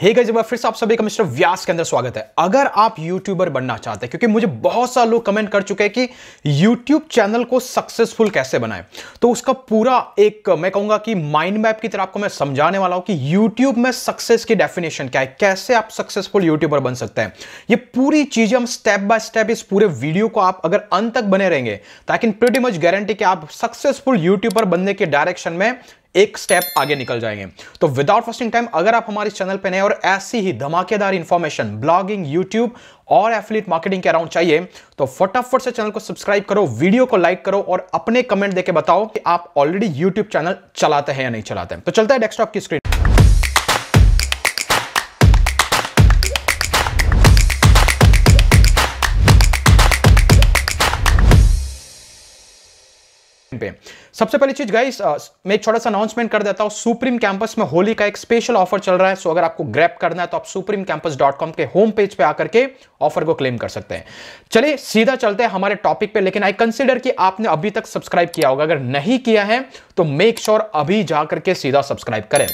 Hey guys एक फिर से आप सभी का मिस्टर व्यास के अंदर स्वागत है अगर आप यूट्यूबर बनना चाहते हैं क्योंकि मुझे बहुत सारे लोग कमेंट कर चुके हैं कि यूट्यूब चैनल को सक्सेसफुल कैसे बनाएं तो उसका पूरा एक मैं कहूंगा कि माइंड मैप की तरह आपको मैं समझाने वाला हूं कि यूट्यूब में सक्सेस की डेफिनेशन क्या है कैसे आप सक्सेसफुल यूट्यूबर बन सकते हैं ये पूरी चीजें हम स्टेप बाय स्टेप इस पूरे वीडियो को आप अगर अंत तक बने रहेंगे ताकि प्रेटी मच गारंटी कि आप सक्सेसफुल यूट्यूबर बनने के डायरेक्शन में एक स्टेप आगे निकल जाएंगे तो विदाउट फर्स्टिंग टाइम अगर आप हमारे चैनल पर नए और ऐसी ही धमाकेदार इंफॉर्मेशन ब्लॉगिंग यूट्यूब और एफिलिट मार्केटिंग के अराउंड चाहिए तो फटाफट से चैनल को सब्सक्राइब करो वीडियो को लाइक करो और अपने कमेंट देके बताओ कि आप ऑलरेडी यूट्यूब चैनल चलाते हैं या नहीं चलाते हैं तो चलता है डेस्कटॉप की स्क्रीन सेक्शन पे सबसे पहली चीज गाइस uh, मैं एक छोटा सा अनाउंसमेंट कर देता हूँ सुप्रीम कैंपस में होली का एक स्पेशल ऑफर चल रहा है सो अगर आपको ग्रैप करना है तो आप सुप्रीम कैंपस डॉट कॉम के होम पेज पे आकर के ऑफर को क्लेम कर सकते हैं चलिए सीधा चलते हैं हमारे टॉपिक पे लेकिन आई कंसिडर कि आपने अभी तक सब्सक्राइब किया होगा अगर नहीं किया है तो मेक श्योर sure अभी जाकर के सीधा सब्सक्राइब करें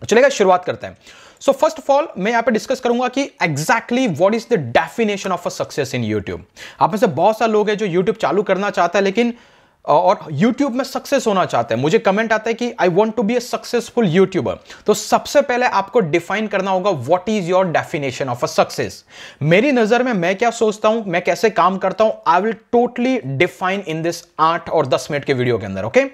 तो चलेगा शुरुआत करते हैं सो फर्स्ट ऑफ ऑल मैं यहाँ पे डिस्कस करूंगा कि exactly what is the definition of a success in YouTube आप में से बहुत सारे लोग हैं जो यूट्यूब चालू करना चाहता है लेकिन और YouTube में सक्सेस होना चाहते हैं मुझे कमेंट आता है कि I want to be a successful YouTuber तो सबसे पहले आपको डिफाइन करना होगा what is your definition of a success मेरी नजर में मैं क्या सोचता हूं मैं कैसे काम करता हूं I will totally define in this आठ और दस मिनट के वीडियो के अंदर ओके okay?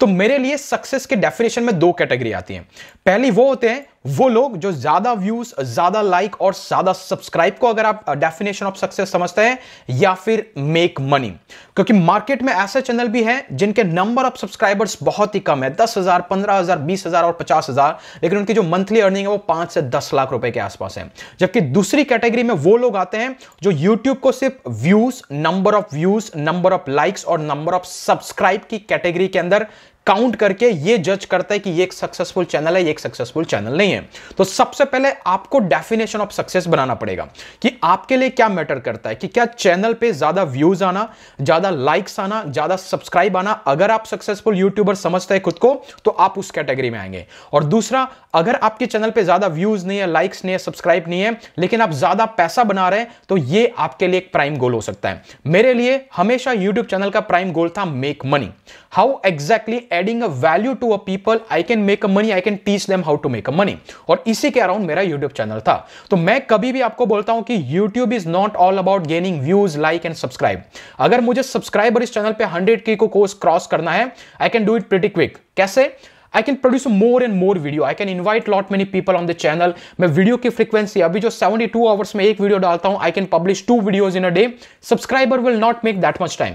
तो मेरे लिए सक्सेस के डेफिनेशन में दो कैटेगरी आती है पहली वो होते हैं वो लोग जो ज्यादा व्यूज ज्यादा लाइक और ज्यादा सब्सक्राइब को अगर आप डेफिनेशन ऑफ सक्सेस समझते हैं या फिर मेक मनी क्योंकि मार्केट में ऐसे चैनल भी हैं जिनके नंबर ऑफ सब्सक्राइबर्स बहुत ही कम है दस हजार पंद्रह हजार बीस हजार और पचास हजार लेकिन उनकी जो मंथली अर्निंग है वो पांच से दस लाख रुपए के आसपास है जबकि दूसरी कैटेगरी में वो लोग आते हैं जो यूट्यूब को सिर्फ views number of views number of likes और नंबर ऑफ सब्सक्राइब की कैटेगरी के अंदर काउंट करके ये जज करता है कि ये एक सक्सेसफुल चैनल है ये एक सक्सेसफुल चैनल नहीं है तो सबसे पहले आपको डेफिनेशन ऑफ सक्सेस बनाना पड़ेगा कि आपके लिए क्या मैटर करता है कि क्या चैनल पे ज्यादा व्यूज आना ज्यादा लाइक्स आना ज्यादा सब्सक्राइब आना अगर आप सक्सेसफुल यूट्यूबर समझते हैं खुद को तो आप उस कैटेगरी में आएंगे और दूसरा अगर आपके चैनल पर ज्यादा व्यूज नहीं है लाइक्स नहीं है सब्सक्राइब नहीं है लेकिन आप ज्यादा पैसा बना रहे हैं तो ये आपके लिए एक प्राइम गोल हो सकता है मेरे लिए हमेशा यूट्यूब चैनल का प्राइम गोल था make money how exactly adding a value to a people I can make a money I can teach them how to make a money और इसी के अराउंड मेरा यूट्यूब चैनल था तो मैं कभी भी आपको बोलता हूं कि YouTube is not all about gaining views like and subscribe अगर मुझे सब्सक्राइबर इस चैनल पे हंड्रेड के को कोर्स क्रॉस करना है I can do it pretty quick कैसे I can produce more and more video I can invite lot many people on the channel मैं वीडियो की फ्रीक्वेंसी अभी जो 72 आवर्स में एक वीडियो डालता हूं I can publish two videos in a day subscriber will not make that much time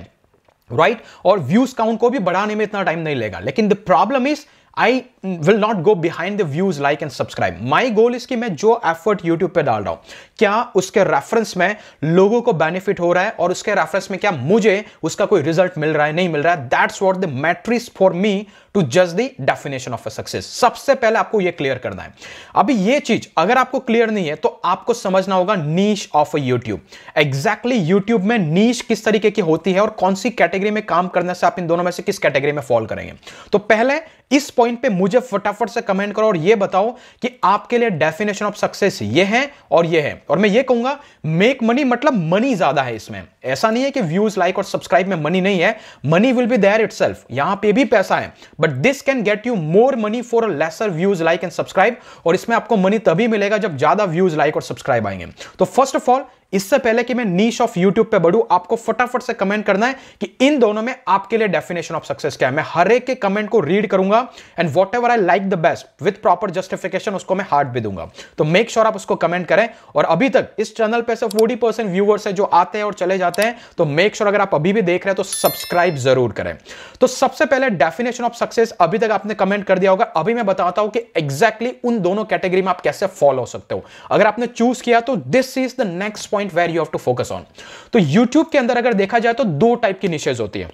right और views count को भी बढ़ाने में इतना टाइम नहीं लेगा लेकिन the problem is I will not go behind the views like and subscribe my goal इसकी मैं जो एफर्ट यूट्यूब पर डाल रहा हूं क्या उसके रेफरेंस में लोगों को बेनिफिट हो रहा है और उसके रेफरेंस में क्या मुझे उसका कोई रिजल्ट मिल रहा है नहीं मिल रहा है that's what the matrix for me to जज the definition of a success सबसे पहले आपको यह क्लियर करना है अभी ये चीज अगर आपको क्लियर नहीं है तो आपको समझना होगा niche of a YouTube exactly YouTube में नीच किस तरीके की होती है और कौन सी कैटेगरी में काम करने से आप इन दोनों में से किस कैटेगरी में फॉल करेंगे तो पहले इस पॉइंट पे मुझे फटाफट से कमेंट करो और ये बताओ कि आपके लिए डेफिनेशन ऑफ सक्सेस ये है और ये है और मैं ये कहूंगा मेक मनी मतलब मनी ज्यादा है इसमें ऐसा नहीं है कि व्यूज लाइक और सब्सक्राइब में मनी नहीं है money will be there self यहां पर भी पैसा है but this can get you more money for lesser views like and subscribe और इसमें आपको मनी तभी मिलेगा जब ज्यादा व्यूज लाइक और सब्सक्राइब आएंगे तो फर्स्ट ऑफ ऑल इससे पहले कि मैं नीच ऑफ यूट्यूब पे बढ़ू आपको फटाफट से कमेंट करना है कि इन दोनों में आपके लिए डेफिनेशन ऑफ सक्सेस क्या है मैं हर एक के कमेंट को रीड करूंगा and whatever I like the best with proper justification उसको मैं हार्ट भी दूंगा तो मेक श्योर sure आप उसको कमेंट करें और अभी तक इस चैनल पर फोर्टी परसेंट व्यूवर्स है जो आते हैं और चले जाते हैं तो मेक श्योर sure अगर आप अभी भी देख रहे हैं तो सब्सक्राइब जरूर करें तो सबसे पहले डेफिनेशन ऑफ सक्सेस अभी तक आपने कमेंट कर दिया होगा अभी मैं बताता हूं कि एग्जैक्टली exactly उन दोनों कैटेगरी में आप कैसे फॉलो हो सकते हो अगर आपने चूज किया तो this is the next point point where you have to focus on तो यूट्यूब के अंदर अगर देखा जाए तो दो टाइप की निशेज होती है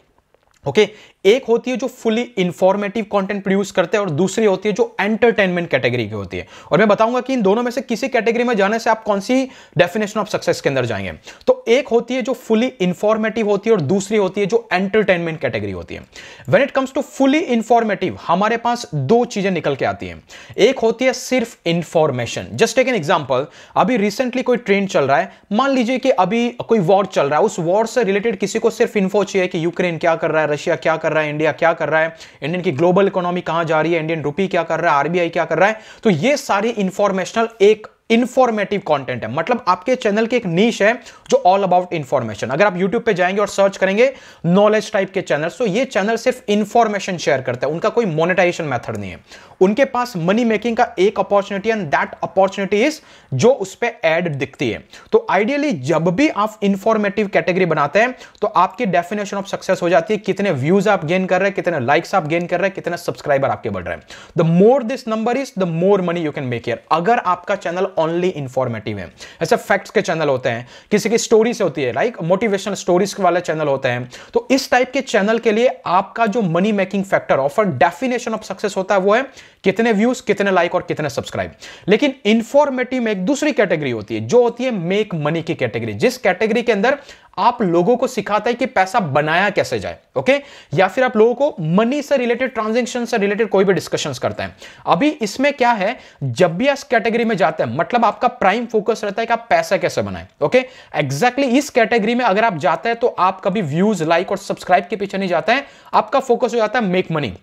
ओके एक होती है जो फुली इंफॉर्मेटिव कंटेंट प्रोड्यूस करते हैं और दूसरी होती है जो एंटरटेनमेंट कैटेगरी की होती है और मैं बताऊंगा कि इन दोनों में से किसी कैटेगरी में जाने से आप कौन सी डेफिनेशन ऑफ सक्सेस के अंदर जाएंगे तो एक होती है जो फुली इंफॉर्मेटिव होती है और दूसरी होती है जो एंटरटेनमेंट कैटेगरी होती है when it comes to fully informative हमारे पास दो चीजें निकल के आती है एक होती है सिर्फ information just take an example अभी रिसेंटली कोई ट्रेंड चल रहा है मान लीजिए कि अभी कोई वॉर चल रहा है उस वॉर से रिलेटेड किसी को सिर्फ इन्फो चाहिए कि यूक्रेन क्या कर रहा है रशिया क्या कर रहा है इंडिया क्या कर रहा है इंडियन की ग्लोबल इकोनॉमी कहां जा रही है इंडियन रूपी क्या कर रहा है आरबीआई क्या कर रहा है तो ये सारी इंफॉर्मेशनल एक इंफॉर्मेटिव कंटेंट है मतलब आपके चैनल के एक नीश है जो ऑल अबाउट इंफॉर्मेशन अगर आप यूट्यूब पे जाएंगे और सर्च करेंगे नॉलेज टाइप के चैनल तो ये चैनल सिर्फ इंफॉर्मेशन शेयर करता है उनका कोई मोनिटाइजेशन मेथड नहीं है उनके पास मनी मेकिंग का एक opportunity and that opportunity is जो उस पर एड दिखती है तो आइडियली जब भी आप इंफॉर्मेटिव कैटेगरी बनाते हैं तो आपकी डेफिनेशन ऑफ सक्सेस हो जाती है कितने व्यूज आप गेन कर रहे हैं कितने लाइक्स आप गेन कर रहे हैं कितने सब्सक्राइबर आपके बढ़ रहे हैं the more this number is the more money you can make यर अगर आपका चैनल ओनली इन्फॉर्मेटिव है ऐसे फैक्ट्स के चैनल होते हैं किसी की स्टोरी से होती है लाइक मोटिवेशनल स्टोरीज वाले चैनल होते हैं तो इस टाइप के चैनल के लिए आपका जो money making factor of a definition of success होता है वो है कितने व्यूज कितने लाइक और कितने सब्सक्राइब लेकिन इन्फॉर्मेटिव में एक दूसरी कैटेगरी होती है जो होती है मेक मनी की कैटेगरी जिस कैटेगरी के अंदर आप लोगों को सिखाता है कि पैसा बनाया कैसे जाए ओके या फिर आप लोगों को मनी से रिलेटेड ट्रांजेक्शन से रिलेटेड कोई भी डिस्कशन करता है अभी इसमें क्या है जब भी आप कैटेगरी में जाते हैं मतलब आपका प्राइम फोकस रहता है कि आप पैसा कैसे बनाए ओके एग्जैक्टली इस कैटेगरी में अगर आप जाते हैं तो आप कभी व्यूज लाइक और सब्सक्राइब के पीछे नहीं जाते हैं आपका फोकस हो जाता है मेक मनी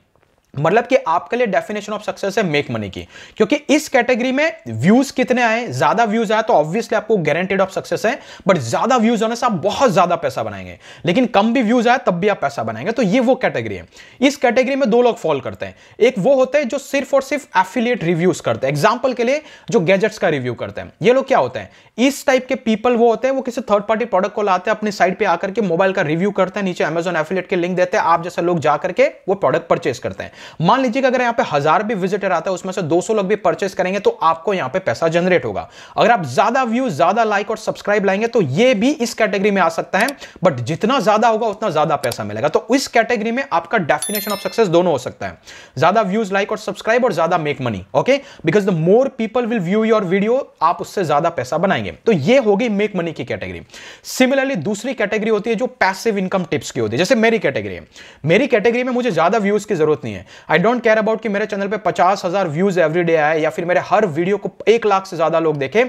मतलब कि आपके लिए डेफिनेशन ऑफ सक्सेस है मेक मनी की क्योंकि इस कैटेगरी में व्यूज कितने आए ज्यादा व्यूज आए तो ऑब्वियसली आपको गारंटेड ऑफ सक्सेस है बट ज्यादा व्यूज होने से आप बहुत ज्यादा पैसा बनाएंगे लेकिन कम भी व्यूज आए तब भी आप पैसा बनाएंगे तो ये वो कैटेगरी है इस कैटेगरी में दो लोग फॉलो करते हैं एक वो होते हैं जो सिर्फ और सिर्फ एफिलियट रिव्यूज करते हैं एग्जाम्पल के लिए जो गैजेट्स का रिव्यू करते हैं ये लोग क्या होते हैं इस टाइप के पीपल वो होते हैं वो किसी थर्ड पार्टी प्रोडक्ट को लाते हैं अपनी साइड पर आकर के मोबाइल का रिव्यू करते हैं नीचे अमेजोन एफिलियट के लिंक देते हैं आप जैसे लोग जाकर के वो प्रोडक्ट परचेज करते हैं मान लीजिए कि अगर यहाँ पे हजार भी विजिटर आता है उसमें से 200 लोग भी परचेस करेंगे तो आपको यहाँ पे पैसा जनरेट होगा अगर आप ज्यादा व्यू ज्यादा लाइक और सब्सक्राइब लाएंगे तो ये भी इस कैटेगरी में आ सकता है बट जितना ज्यादा होगा उतना ज्यादा पैसा मिलेगा तो इस कैटेगरी में आपका डेफिनेशन ऑफ सक्सेस दोनों हो सकता है ज्यादा व्यूज लाइक और सब्सक्राइब और ज्यादा make money okay because the more people will view your video आप उससे ज्यादा पैसा बनाएंगे तो ये होगी मेक मनी की कैटेगरी सिमिलरली दूसरी कैटेगरी होती है जो पैसिव इनकम टिप्स की होती है जैसे मेरी कैटेगरी है मेरी कैटेगरी में मुझे ज्यादा व्यूज की जरूरत नहीं है आई डोंट केयर अबाउट कि मेरे चैनल पे पचास हजार व्यूज एवरी डे आए या फिर मेरे हर वीडियो को एक लाख से ज्यादा लोग देखे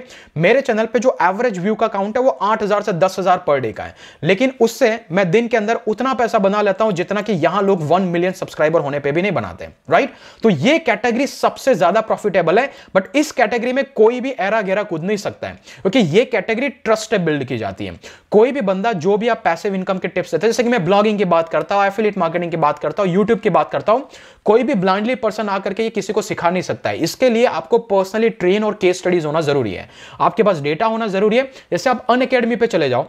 मेरे चैनल पे जो एवरेज व्यू का काउंट है वो आठ हजार से दस हजार पर डे का है लेकिन उससे मैं दिन के अंदर उतना पैसा बना लेता हूं जितना कि यहां लोग वन मिलियन सब्सक्राइबर होने पर भी नहीं बनाते राइट तो ये कैटेगरी सबसे ज्यादा प्रॉफिटेबल है बट इस कैटेगरी में कोई भी एरा गेरा कूद नहीं सकता है क्योंकि ये कैटेगरी ट्रस्ट बिल्ड की जाती है कोई भी बंदा जो भी आप पैसिव इनकम के टिप्स देते हैं जैसे कि मैं ब्लॉगिंग की बात करता हूं एफिलेट मार्केटिंग की बात करता हूं यूट्यूब की बात करता हूं कोई भी ब्लाइंडली पर्सन आकर के ये किसी को सिखा नहीं सकता है इसके लिए आपको पर्सनली ट्रेन और केस स्टडीज होना जरूरी है आपके पास डेटा होना जरूरी है जैसे आप अन अकेडमी पे चले जाओ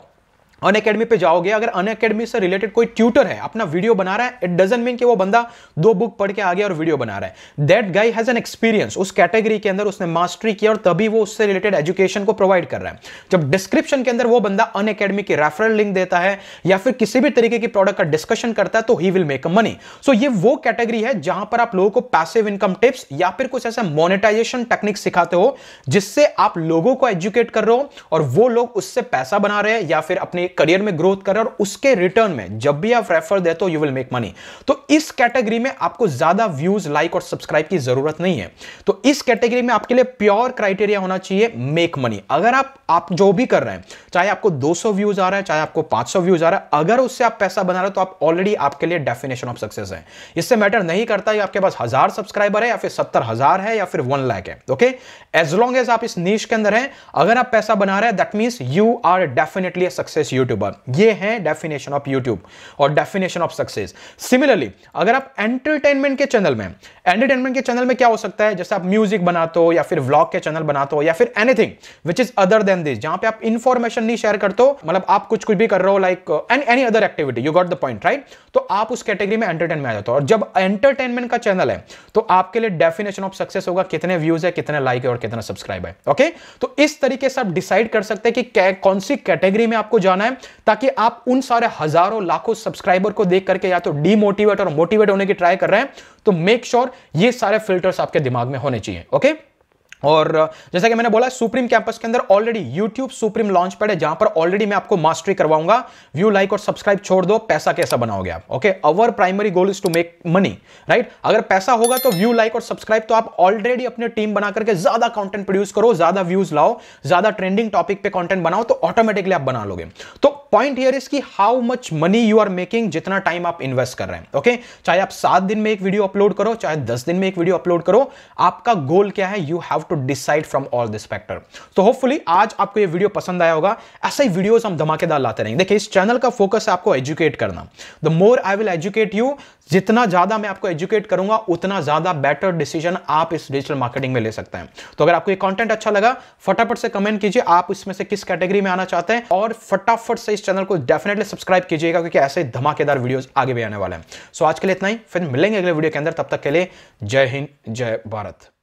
अन अकेडमी पे जाओगे अगर अन अकेडमी से रिलेटेड कोई ट्यूटर है अपना वीडियो बना रहा है इट डजेंट मीन कि वो बंदा दो बुक पढ़ के आ गया और वीडियो बना रहा है that guy has an experience उस कैटेगरी के अंदर उसने मास्टरी किया और तभी वो उससे रिलेटेड एजुकेशन को प्रोवाइड कर रहा है जब डिस्क्रिप्शन के अंदर वो बंदा अन अकेडमी की रेफरल लिंक देता है या फिर किसी भी तरीके की प्रोडक्ट का डिस्कशन करता है तो he will make a money so ये वो कैटेगरी है जहां पर आप लोगों को पैसिव इनकम टिप्स या फिर कुछ ऐसा मोनिटाइजेशन टेक्निक सिखाते हो जिससे आप लोगों को एजुकेट कर रहे हो और वो लोग उससे पैसा बना रहे हैं या फिर अपने करियर में ग्रोथ करें और उसके रिटर्न में जब भी आप रेफर दे तो यू विल मेक मनी तो इस कैटेगरी में आपको ज्यादा व्यूज लाइक और सब्सक्राइब की जरूरत नहीं है तो इस कैटेगरी में आपके लिए प्योर क्राइटेरिया होना चाहिए मेक मनी अगर आप आप जो भी कर रहे हैं चाहे आपको 200 व्यूज आ रहा है चाहे आपको 500 व्यूज आ रहा है अगर उससे आप पैसा बना रहे हो तो आप ऑलरेडी आपके लिए डेफिनेशन ऑफ सक्सेस है इससे मैटर नहीं करता कि आपके पास हजार सब्सक्राइबर है या फिर सत्तर हजार है या फिर वन लाख है ओके एज लॉन्ग एज आप इस नीच के अंदर हैं अगर आप पैसा बना रहे हैं that means you are definitely success youtuber ये है डेफिनेशन ऑफ यूट्यूब और डेफिनेशन ऑफ सक्सेस सिमिलरली अगर आप एंटरटेनमेंट के चैनल में एंटरटेनमेंट के चैनल में क्या हो सकता है जैसे आप म्यूजिक बनाते हो या फिर व्लॉग के चैनल बनाते हो या फिर anything which is other than this जहां पे आप इंफॉर्मेशन नहीं शेयर करते हो मतलब आप कुछ कुछ भी कर रहे हो like and any other activity you got the point right तो आप उस कैटेगरी में एंटरटेन में आ जाते हो और जब एंटरटेनमेंट का चैनल है तो आपके लिए डेफिनेशन ऑफ सक्सेस होगा कितने व्यूज है कितने लाइक है और कितना सब्सक्राइब है ओके तो इस तरीके से आप डिसाइड कर सकते हैं कि कौन सी कैटेगरी में आपको जाना है है ताकि आप उन सारे हजारों लाखों सब्सक्राइबर को देख करके या तो डीमोटिवेट और मोटिवेट होने की ट्राई कर रहे हैं तो मेक श्योर sure ये सारे फिल्टर्स आपके दिमाग में होने चाहिए ओके okay? और जैसा कि मैंने बोला सुप्रीम कैंपस के अंदर already YouTube supreme launch pad है जहां पर ऑलरेडी मैं आपको मास्टरी करवाऊंगा व्यू लाइक और सब्सक्राइब छोड़ दो पैसा कैसा बनाओगे आप okay our primary goal is to make money right अगर पैसा होगा तो व्यू लाइक और सब्सक्राइब तो आप ऑलरेडी अपने टीम बना करके ज्यादा कॉन्टेंट प्रोड्यूस करो ज्यादा व्यूज लाओ ज्यादा ट्रेंडिंग टॉपिक पे कॉन्टेंट बनाओ तो ऑटोमेटिकली आप बना लोगे तो पॉइंट हियर इज की how much money you are making जितना टाइम आप इन्वेस्ट कर रहे हैं ओके चाहे आप सात दिन में एक वीडियो अपलोड करो चाहे दस दिन में एक वीडियो अपलोड करो आपका गोल क्या है you have to decide from all this factor. So hopefully आज आपको ये वीडियो पसंद आया होगा ऐसे ही वीडियोस हम धमाकेदार लाते रहेंगे देखिए इस चैनल का फोकस है आपको एजुकेट करना the more I will educate you जितना ज्यादा मैं आपको एजुकेट करूंगा उतना ज्यादा बेटर डिसीजन आप इस डिजिटल मार्केटिंग में ले सकते हैं तो अगर आपको ये कंटेंट अच्छा लगा फटाफट से कमेंट कीजिए आप इसमें से किस कैटेगरी में आना चाहते हैं और फटाफट से इस चैनल को डेफिनेटली सब्सक्राइब कीजिएगा क्योंकि ऐसे धमाकेदार वीडियोस आगे भी आने वाले हैं सो आज के लिए इतना ही फिर मिलेंगे अगले वीडियो के अंदर तब तक के लिए जय हिंद जय भारत